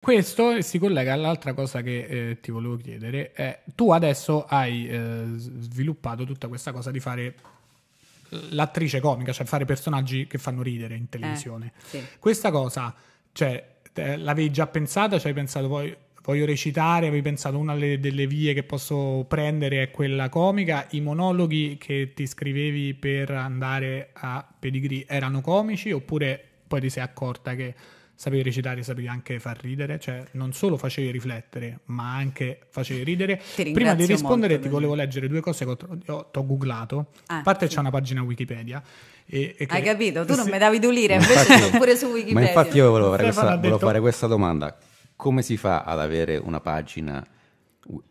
Questo si collega all'altra cosa che eh, ti volevo chiedere. Eh, tu adesso hai eh, sviluppato tutta questa cosa di fare eh, l'attrice comica, cioè fare personaggi che fanno ridere in eh, televisione. Sì. Questa cosa, cioè, l'avevi già pensata? Cioè, hai pensato poi voglio recitare, avevi pensato una delle vie che posso prendere è quella comica, i monologhi che ti scrivevi per andare a Pedigree erano comici oppure poi ti sei accorta che sapevi recitare, sapevi anche far ridere, cioè non solo facevi riflettere, ma anche facevi ridere. Prima di rispondere ti volevo leggere due cose che ho, ho googlato. Ah, A parte sì. c'è una pagina Wikipedia. E, e Hai capito? Tu sì. non mi davi d'ulire, invece sono pure su Wikipedia. Ma infatti io volevo fare, questa, volevo fare questa domanda. Come si fa ad avere una pagina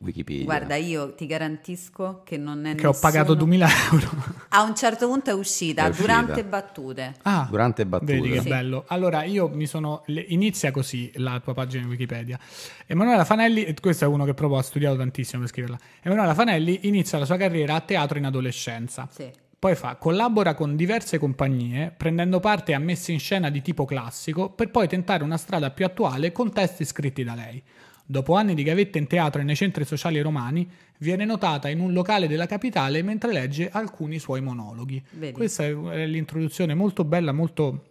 Wikipedia. Guarda, io ti garantisco che non è... Che nessuno... ho pagato 2000 euro. A un certo punto è uscita, è uscita. durante battute. Ah, durante battute. Vedi che sì. bello. Allora, io mi sono... Inizia così la tua pagina Wikipedia. Emanuela Fanelli, questo è uno che proprio ha studiato tantissimo per scriverla, Emanuela Fanelli inizia la sua carriera a teatro in adolescenza. Sì. Poi fa, collabora con diverse compagnie, prendendo parte a messe in scena di tipo classico, per poi tentare una strada più attuale con testi scritti da lei dopo anni di gavette in teatro e nei centri sociali romani, viene notata in un locale della capitale mentre legge alcuni suoi monologhi. Vedi. Questa è l'introduzione molto bella, molto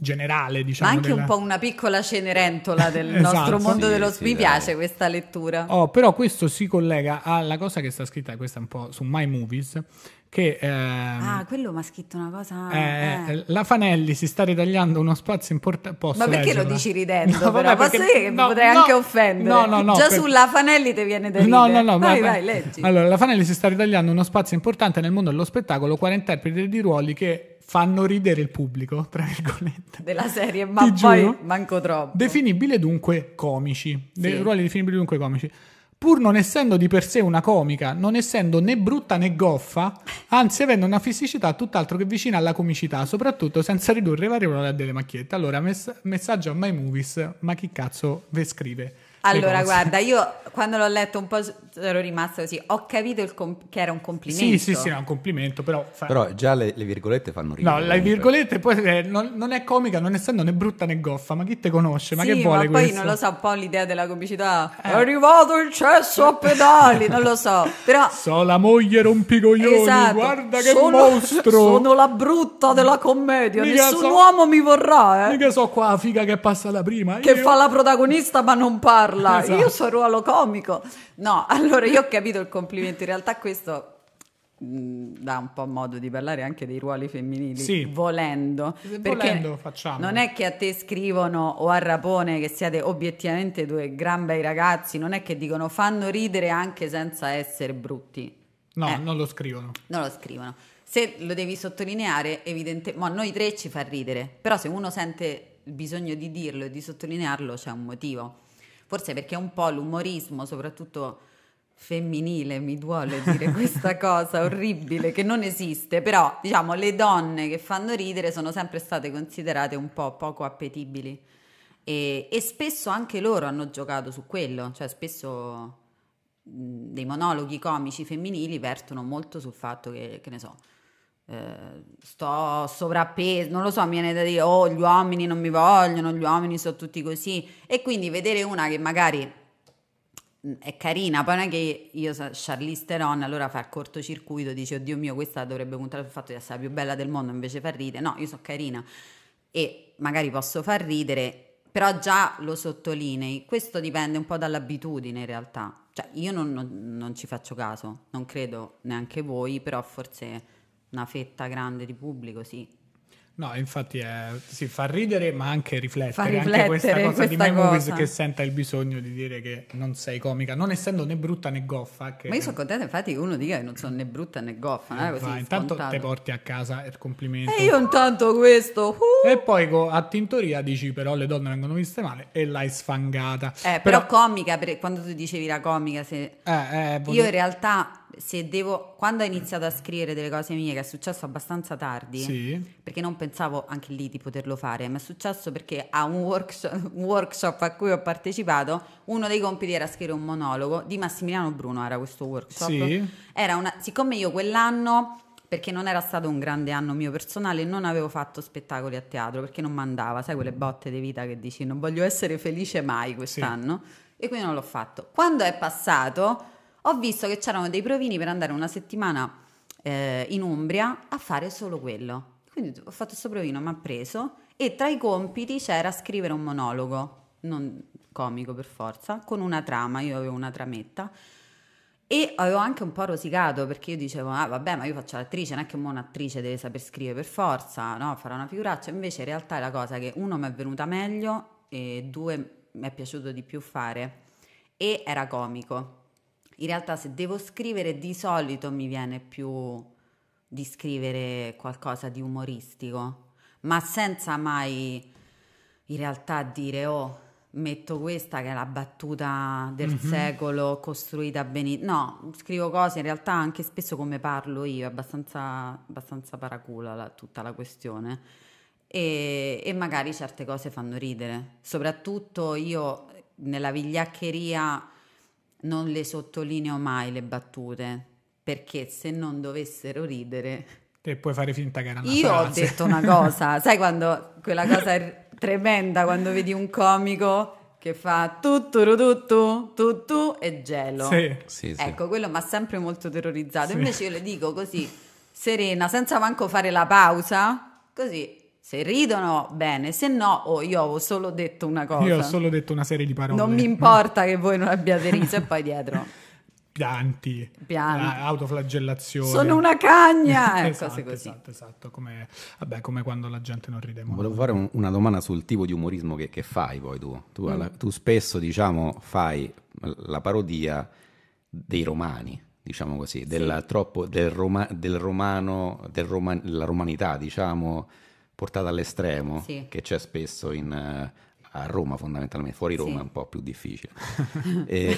generale, diciamo. Ma anche della... un po' una piccola cenerentola del esatto, nostro mondo sì, dello sì, Mi dai. piace questa lettura. Oh, però questo si collega alla cosa che sta scritta, questa un po' su My Movies. Che, ehm, ah, quello mi ha scritto una cosa. Eh, eh. eh la Fanelli si sta ritagliando uno spazio importante. Ma perché leggerla? lo dici ridendo? No, vabbè, Posso dire che no, potrei no, anche offendere. No, no, no, Già per... sulla Fanelli ti viene da No, no, no. Vai, vai, vai, leggi. Allora, la Fanelli si sta ritagliando uno spazio importante nel mondo dello spettacolo, qua interpreti di ruoli che fanno ridere il pubblico, tra virgolette. Della serie, ma Ti poi giuro. manco troppo. Definibile dunque comici, sì. De- ruoli definibili dunque comici. Pur non essendo di per sé una comica, non essendo né brutta né goffa, anzi avendo una fisicità tutt'altro che vicina alla comicità, soprattutto senza ridurre i vari ruoli a delle macchiette. Allora, mess- messaggio a My Movies, ma chi cazzo ve scrive? Allora, guarda, io quando l'ho letto un po' ero rimasta così, ho capito comp- che era un complimento. Sì, sì, sì, era un complimento, però... Fa... Però già le, le, virgolette fanno ridere. No, le virgolette poi eh, non, non, è comica, non essendo né brutta né goffa, ma chi te conosce? Ma sì, che vuole ma poi questo? non lo so, un po' l'idea della comicità. Eh. È arrivato il cesso a pedali, non lo so, però... So la moglie rompicoglioni, esatto. guarda che sono, mostro! Sono la brutta della commedia, mica nessun so, uomo mi vorrà, eh! Mica so qua la figa che passa la prima, Che io... fa la protagonista ma non parla parla, esatto. io so il ruolo comico. No, allora io ho capito il complimento, in realtà questo mm, dà un po' modo di parlare anche dei ruoli femminili sì. volendo perché volendo facciamo non è che a te scrivono o a Rapone che siete obiettivamente due gran bei ragazzi non è che dicono fanno ridere anche senza essere brutti no eh, non lo scrivono non lo scrivono se lo devi sottolineare evidentemente ma noi tre ci fa ridere però se uno sente il bisogno di dirlo e di sottolinearlo c'è un motivo forse perché un po' l'umorismo, soprattutto femminile, mi duole dire questa cosa orribile che non esiste, però diciamo le donne che fanno ridere sono sempre state considerate un po' poco appetibili e, e spesso anche loro hanno giocato su quello, cioè spesso dei monologhi comici femminili vertono molto sul fatto che, che ne so, eh, sto sovrappeso, non lo so, mi viene da dire, oh, gli uomini non mi vogliono, gli uomini sono tutti così. E quindi vedere una che magari mm, è carina, poi non è che io Charlize Theron allora fa il cortocircuito, dice oddio mio questa dovrebbe puntare sul fatto di essere la più bella del mondo invece fa ridere, no io sono carina e magari posso far ridere però già lo sottolinei, questo dipende un po' dall'abitudine in realtà, cioè io non, non, non ci faccio caso, non credo neanche voi, però forse una fetta grande di pubblico, sì. No, infatti è, eh, sì, fa ridere ma anche riflettere, riflettere anche questa cosa questa di Me cosa. Movies che senta il bisogno di dire che non sei comica, non essendo né brutta né goffa. Che... Ma io sono contenta infatti che uno dica che non sono né brutta né goffa, non eh, così, Intanto te porti a casa il complimento. E io intanto questo... Uh! E poi a Tintoria dici però le donne vengono viste male e l'hai sfangata. Eh, però, però comica, per, quando tu dicevi la comica, se... Eh, eh, volevo... io in realtà se devo, quando ho iniziato a scrivere delle cose mie, che è successo abbastanza tardi, sì. perché non pensavo anche lì di poterlo fare, ma è successo perché a un workshop, un workshop, a cui ho partecipato, uno dei compiti era scrivere un monologo di Massimiliano Bruno, era questo workshop. Sì. Era una, siccome io quell'anno perché non era stato un grande anno mio personale, non avevo fatto spettacoli a teatro perché non mandava, sai quelle botte di vita che dici non voglio essere felice mai quest'anno sì. e quindi non l'ho fatto. Quando è passato ho visto che c'erano dei provini per andare una settimana eh, in Umbria a fare solo quello. Quindi ho fatto questo provino, mi ha preso e tra i compiti c'era scrivere un monologo, non comico per forza, con una trama, io avevo una trametta. E avevo anche un po' rosicato perché io dicevo, ah vabbè, ma io faccio l'attrice, non è che un'attrice deve saper scrivere per forza, no, farà una figuraccia. Invece in realtà è la cosa che uno mi è venuta meglio e due mi è piaciuto di più fare e era comico. In realtà se devo scrivere di solito mi viene più di scrivere qualcosa di umoristico, ma senza mai in realtà dire oh metto questa che è la battuta del mm-hmm. secolo costruita benissimo. No, scrivo cose in realtà anche spesso come parlo io, è abbastanza, abbastanza paracula la, tutta la questione. E, e, magari certe cose fanno ridere, soprattutto io nella vigliaccheria non le sottolineo mai le battute, perché se non dovessero ridere... Che puoi fare finta che era una Io frase. ho detto una cosa, sai quando quella cosa è tremenda quando vedi un comico che fa tutto tutto tutto e gelo. Sì. Sì, sì. Ecco, quello mi ha sempre molto terrorizzato. Invece io le dico così, serena, senza manco fare la pausa, così se ridono bene, se no oh, io ho solo detto una cosa. Io ho solo detto una serie di parole. Non mi importa che voi non abbiate riso e poi dietro pianti, pianti. Ah, autoflagellazione. Sono una cagna! Ecco, esatto, esatto, esatto. Come, vabbè, come, quando la gente non ride molto. Volevo fare un, una domanda sul tipo di umorismo che, che fai poi tu. Tu, mm. alla, tu, spesso, diciamo, fai la parodia dei romani, diciamo così, sì. della, troppo, del, Roma, del romano, della roman, romanità, diciamo portata all'estremo sì. che c'è spesso in, eh, a Roma fondamentalmente, fuori Roma sì. è un po' più difficile. e,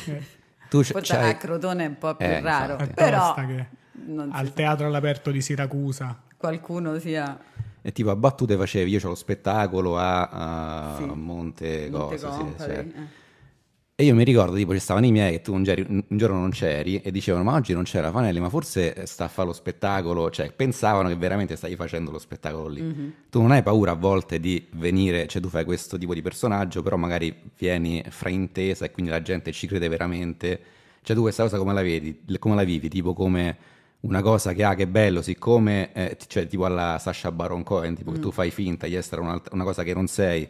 tu c- Forse a Crotone è un po' più eh, raro, infatti. Esatto. però... Al so. teatro all'aperto di Siracusa. Qualcuno sia... E tipo a battute facevi, io ho lo spettacolo a, a sì. Monte, Monte Cosa, Compari, sì, cioè, eh. E io mi ricordo, tipo, ci stavano i miei che tu un, geri, un, giorno non c'eri e dicevano: Ma oggi non c'era Fanelli, ma forse sta a fare lo spettacolo. Cioè, pensavano che veramente stavi facendo lo spettacolo lì. Mm-hmm. Tu non hai paura a volte di venire, cioè, tu fai questo tipo di personaggio, però magari vieni fraintesa e quindi la gente ci crede veramente. Cioè, tu questa cosa come la vedi? Come la vivi? Tipo come una cosa che ha ah, che bello, siccome, eh, cioè, tipo alla Sasha Baron Cohen, tipo mm. che tu fai finta di essere una cosa che non sei,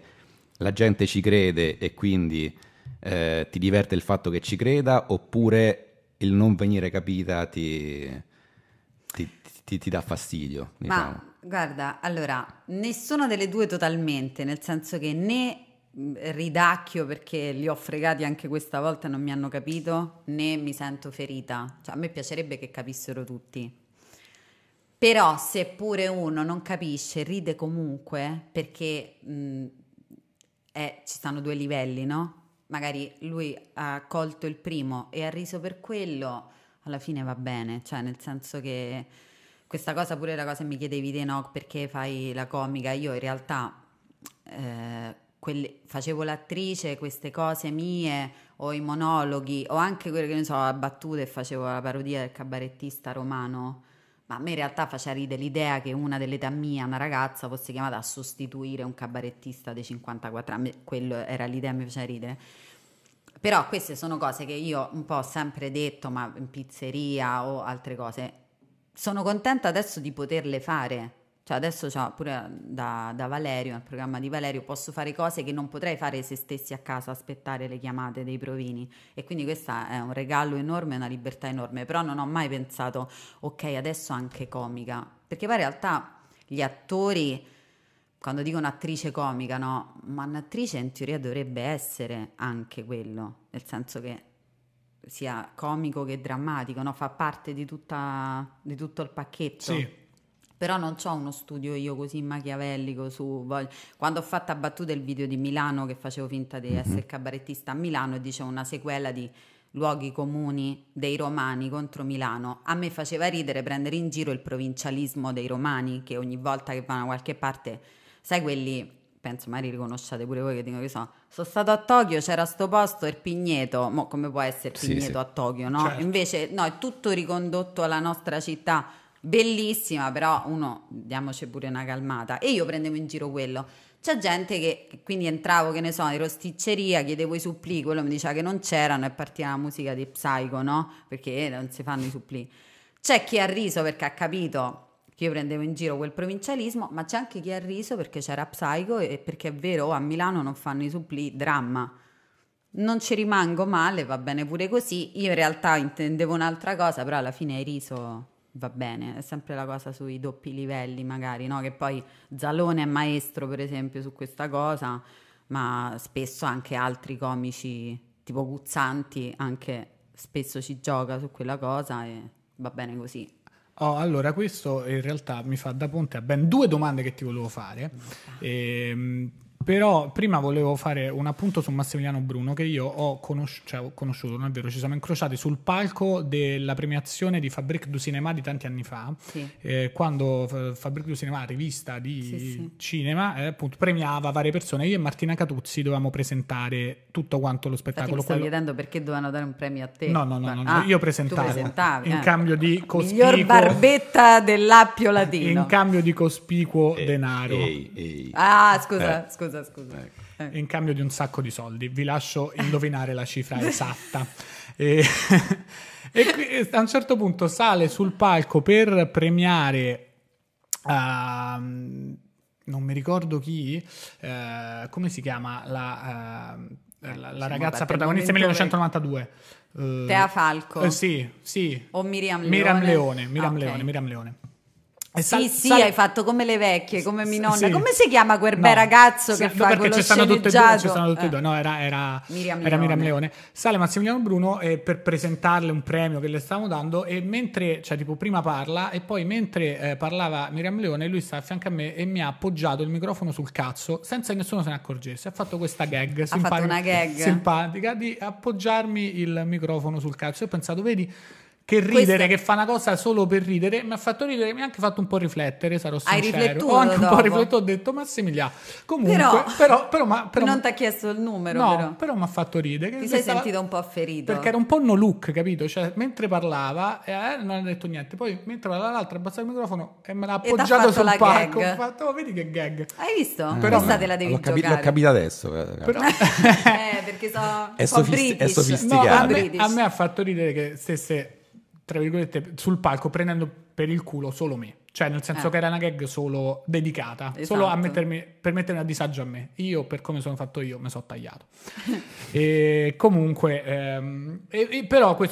la gente ci crede e quindi eh, ti diverte il fatto che ci creda oppure il non venire capita ti, ti, ti, ti dà fastidio? Diciamo. Ma guarda, allora, nessuna delle due totalmente, nel senso che né mm, ridacchio perché li ho fregati anche questa volta e non mi hanno capito né mi sento ferita cioè, a me piacerebbe che capissero tutti però seppure uno non capisce ride comunque perché mh, mm, eh, è, ci stanno due livelli no? magari lui ha colto il primo e ha riso per quello, alla fine va bene, cioè nel senso che questa cosa pure la cosa mi chiedevi te no perché fai la comica, io in realtà eh, quelli, facevo l'attrice, queste cose mie o i monologhi o anche quelle che ne so, a battute facevo la parodia del cabarettista romano ma a me in realtà faceva ridere l'idea che una dell'età mia, una ragazza, fosse chiamata a sostituire un cabarettista dei 54 anni, quello era l'idea mi faceva ridere. Però queste sono cose che io un po' ho sempre detto, ma in pizzeria o altre cose, sono contenta adesso di poterle fare, cioè adesso c'ho pure mm, da, da, Valerio, nel programma di Valerio, posso fare cose che non potrei fare se stessi a casa, aspettare le chiamate dei provini. E quindi questo è un regalo enorme, una libertà enorme. Però non ho mai pensato, ok, adesso anche comica. Perché poi in realtà gli attori, quando dico un'attrice comica, no, ma un'attrice in teoria dovrebbe essere anche quello, nel senso che sia comico che drammatico, no? fa parte di, tutta, di tutto il pacchetto. Sì però non ho uno studio io così machiavellico su... Quando ho fatto a battuta il video di Milano che facevo finta di mhm. essere mm-hmm. cabarettista a Milano e dicevo una sequela di luoghi comuni dei romani contro Milano. A me faceva ridere prendere in giro il provincialismo dei romani che ogni volta che vanno da qualche parte, sai quelli, penso magari riconosciate pure voi che dicono che sono, sono stato a Tokyo, c'era sto posto, il Pigneto, Mo, come può essere Pigneto sì. a Tokyo, no? Certo. Invece no, è tutto ricondotto alla nostra città bellissima, però uno diamoci pure una calmata. E io prendevo in giro quello. C'è gente che quindi entravo, che ne so, in rosticceria, chiedevo i supplì, quello mi diceva che non c'erano e partiva la musica di Psycho, no? Perché non si fanno i supplì. C'è chi ha riso perché ha capito che io prendevo in giro quel provincialismo, ma c'è anche chi ha riso perché c'era Psycho e perché è vero, a Milano non fanno i supplì, dramma non ci rimango male, va bene pure così. Io in realtà intendevo un'altra cosa, però alla fine hai riso va bene, è sempre la cosa sui doppi livelli magari, no? che poi Zalone è maestro per esempio su questa cosa, ma spesso anche altri comici tipo Guzzanti anche spesso ci gioca su quella cosa e va bene così. Oh, allora, questo in realtà mi fa da ponte a ben due domande che ti volevo fare. Okay. Ehm, però prima volevo fare un appunto su Massimiliano Bruno che io ho, conosci- cioè, ho conosciuto, non è vero, ci siamo incrociati sul palco della premiazione di Fabrique du Cinéma di tanti anni fa, sì. eh, quando eh, Fabrique du Cinéma, rivista di sì, sì. cinema, eh, appunto, premiava varie persone. Io e Martina Catuzzi dovevamo presentare tutto quanto lo spettacolo. Infatti mi quello... chiedendo perché dovevano dare un premio a te. No, no, no, no, ah, no io presentavo. in eh. cambio di cospicuo... Miglior barbetta dell'Appio Latino. in cambio di cospicuo eh, denaro. Ehi, ehi. Ah, scusa, eh. scusa scusa, eh, scusa. Ecco. Eh. In cambio di un sacco di soldi, vi lascio indovinare la cifra esatta. E, e a un certo punto sale sul palco per premiare... Uh, non mi ricordo chi, uh, come si chiama la, uh, la, la ragazza protagonista 1992. Tea Falco. Eh, sì, sì. O Miriam Leone. Miriam Leone, ah, Miriam okay. Leone, Miriam Leone. Sal- sì, sì, sal- hai fatto come le vecchie, come mia nonna. Sì. Come si chiama quel bel no. ragazzo sì, che fa perché quello stanno tutte e ci stanno tutte e eh. No, era, era, Miriam, era Leone. Miriam Leone. Sale Massimiliano Bruno eh, per presentarle un premio che le stavamo dando e mentre, cioè tipo prima parla e poi mentre eh, parlava Miriam Leone, lui sta a fianco a me e mi ha appoggiato il microfono sul cazzo senza che nessuno se ne accorgesse. Ha fatto questa gag, ha simpatica, fatto una gag simpatica di appoggiarmi il microfono sul cazzo. Io ho pensato, vedi che ridere, Questa... che fa una cosa solo per ridere, mi ha fatto ridere, mi ha anche fatto un po' riflettere, sarò sincero. Hai riflettuto ho anche dopo. po' riflettuto, ho detto Massimiliano, comunque, però, però, però, ma, però non ti ha chiesto il numero, no, però, però mi ha fatto ridere. Ti sei sentito un po' ferito. Perché era un po' no look, capito? Cioè, mentre parlava, eh, eh, non ha detto niente, poi mentre parlava l'altra ha abbassato il microfono e me l'ha appoggiato sul palco, ho fatto, oh, vedi che gag. Hai visto? Però, eh, Questa te la devi l'ho giocare. l'ho capito adesso. Eh, però... eh, perché so, è, sofisti- è sofisticato. No, a, me, a me ha fatto ridere che stesse tra virgolette, sul palco prendendo per il culo solo me. Cioè, nel senso eh. che era una gag solo dedicata, esatto. solo a esatto. mettermi, per mettermi a disagio a me. Io, per come sono fatto io, mi sono tagliato. e comunque, ehm, e, e però questo